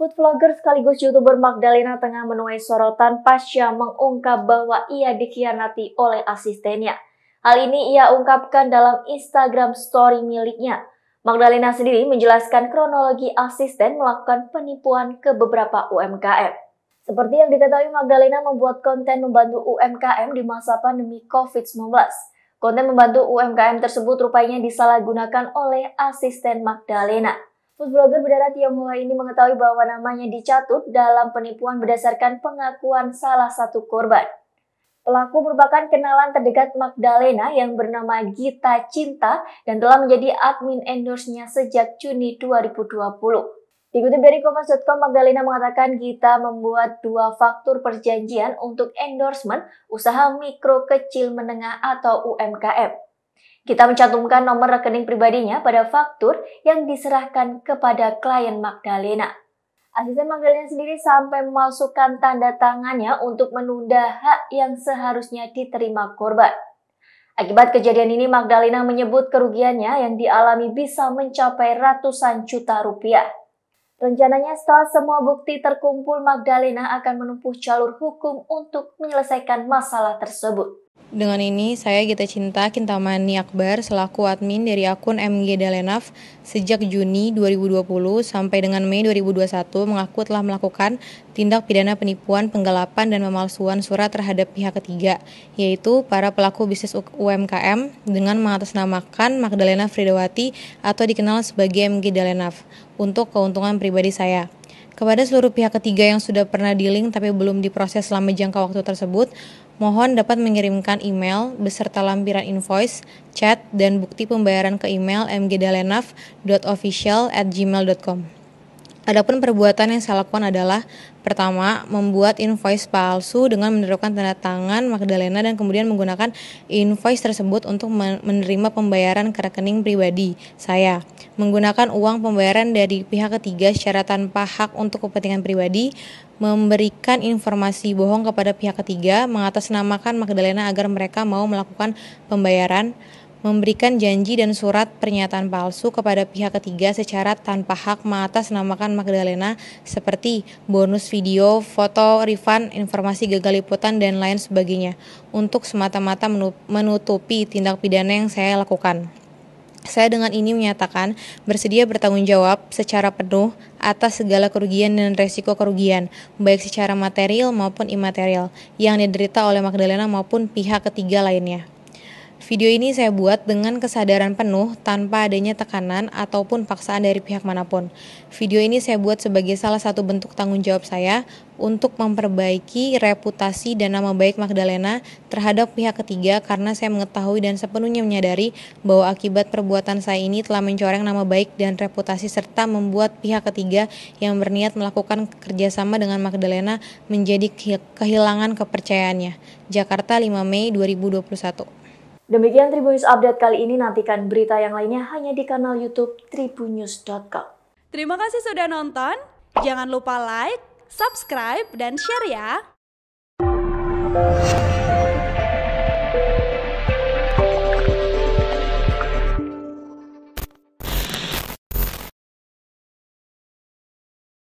Food vlogger sekaligus youtuber Magdalena tengah menuai sorotan pasca mengungkap bahwa ia dikhianati oleh asistennya. Hal ini ia ungkapkan dalam Instagram story miliknya. Magdalena sendiri menjelaskan kronologi asisten melakukan penipuan ke beberapa UMKM. Seperti yang diketahui, Magdalena membuat konten membantu UMKM di masa pandemi COVID-19. Konten membantu UMKM tersebut rupanya disalahgunakan oleh asisten Magdalena. Food blogger berdarah Tionghoa ini mengetahui bahwa namanya dicatut dalam penipuan berdasarkan pengakuan salah satu korban. Pelaku merupakan kenalan terdekat Magdalena yang bernama Gita Cinta dan telah menjadi admin endorse-nya sejak Juni 2020. Dikutip dari Kompas.com, Magdalena mengatakan Gita membuat dua faktur perjanjian untuk endorsement usaha mikro kecil menengah atau UMKM. Kita mencantumkan nomor rekening pribadinya pada faktur yang diserahkan kepada klien Magdalena. Asisten Magdalena sendiri sampai memasukkan tanda tangannya untuk menunda hak yang seharusnya diterima korban. Akibat kejadian ini, Magdalena menyebut kerugiannya yang dialami bisa mencapai ratusan juta rupiah. Rencananya setelah semua bukti terkumpul, Magdalena akan menempuh jalur hukum untuk menyelesaikan masalah tersebut. Dengan ini, saya Gita Cinta Kintamani Akbar selaku admin dari akun MG Dalenaf sejak Juni 2020 sampai dengan Mei 2021 mengaku telah melakukan tindak pidana penipuan, penggelapan, dan pemalsuan surat terhadap pihak ketiga, yaitu para pelaku bisnis UMKM dengan mengatasnamakan Magdalena Fridawati atau dikenal sebagai MG Dalenaf untuk keuntungan pribadi saya kepada seluruh pihak ketiga yang sudah pernah dealing tapi belum diproses selama jangka waktu tersebut, Mohon dapat mengirimkan email beserta lampiran invoice, chat, dan bukti pembayaran ke email mgdalenaf.official@gmail.com. Adapun perbuatan yang saya lakukan adalah pertama membuat invoice palsu dengan menerokan tanda tangan Magdalena dan kemudian menggunakan invoice tersebut untuk menerima pembayaran ke rekening pribadi saya. Menggunakan uang pembayaran dari pihak ketiga secara tanpa hak untuk kepentingan pribadi, memberikan informasi bohong kepada pihak ketiga, mengatasnamakan Magdalena agar mereka mau melakukan pembayaran, memberikan janji dan surat pernyataan palsu kepada pihak ketiga secara tanpa hak namakan Magdalena seperti bonus video, foto, refund, informasi gagal liputan, dan lain sebagainya untuk semata-mata menutupi tindak pidana yang saya lakukan. Saya dengan ini menyatakan bersedia bertanggung jawab secara penuh atas segala kerugian dan resiko kerugian, baik secara material maupun imaterial, yang diderita oleh Magdalena maupun pihak ketiga lainnya. Video ini saya buat dengan kesadaran penuh tanpa adanya tekanan ataupun paksaan dari pihak manapun. Video ini saya buat sebagai salah satu bentuk tanggung jawab saya untuk memperbaiki reputasi dan nama baik Magdalena terhadap pihak ketiga karena saya mengetahui dan sepenuhnya menyadari bahwa akibat perbuatan saya ini telah mencoreng nama baik dan reputasi serta membuat pihak ketiga yang berniat melakukan kerjasama dengan Magdalena menjadi kehilangan kepercayaannya. Jakarta 5 Mei 2021 Demikian Tribunnews Update kali ini, nantikan berita yang lainnya hanya di kanal Youtube tribunnews.com. Terima kasih sudah nonton, jangan lupa like, subscribe, dan share ya!